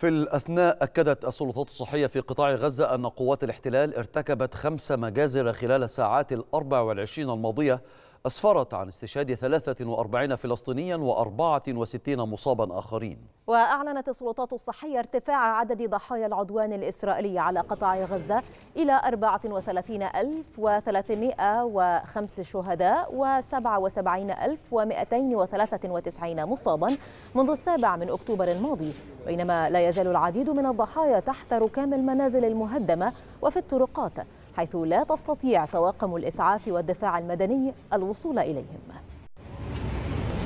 في الأثناء أكدت السلطات الصحية في قطاع غزة أن قوات الاحتلال ارتكبت خمس مجازر خلال الساعات الأربع والعشرين الماضية أسفرت عن استشهاد 43 فلسطينيا و64 مصابا آخرين وأعلنت السلطات الصحية ارتفاع عدد ضحايا العدوان الإسرائيلي على قطاع غزة إلى 34305 شهداء و77293 مصابا منذ السابع من أكتوبر الماضي بينما لا يزال العديد من الضحايا تحت ركام المنازل المهدمة وفي الطرقات حيث لا تستطيع طواقم الإسعاف والدفاع المدني الوصول إليهم